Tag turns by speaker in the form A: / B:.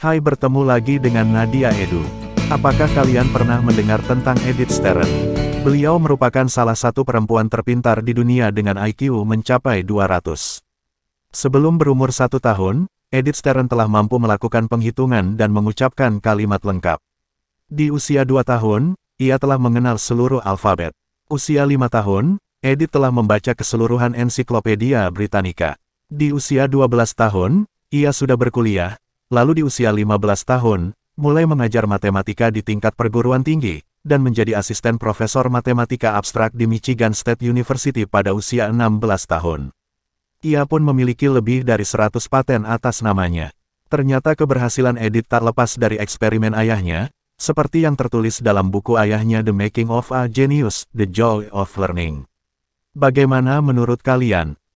A: Hai bertemu lagi dengan Nadia Edu. Apakah kalian pernah mendengar tentang Edith Stern? Beliau merupakan salah satu perempuan terpintar di dunia dengan IQ mencapai 200. Sebelum berumur satu tahun, Edith Stern telah mampu melakukan penghitungan dan mengucapkan kalimat lengkap. Di usia dua tahun, ia telah mengenal seluruh alfabet. Usia lima tahun, Edith telah membaca keseluruhan ensiklopedia Britannica. Di usia 12 tahun, ia sudah berkuliah, lalu di usia 15 tahun, mulai mengajar matematika di tingkat perguruan tinggi, dan menjadi asisten profesor matematika abstrak di Michigan State University pada usia 16 tahun. Ia pun memiliki lebih dari 100 paten atas namanya. Ternyata keberhasilan Edith tak lepas dari eksperimen ayahnya, seperti yang tertulis dalam buku ayahnya The Making of a Genius, The Joy of Learning. Bagaimana menurut kalian,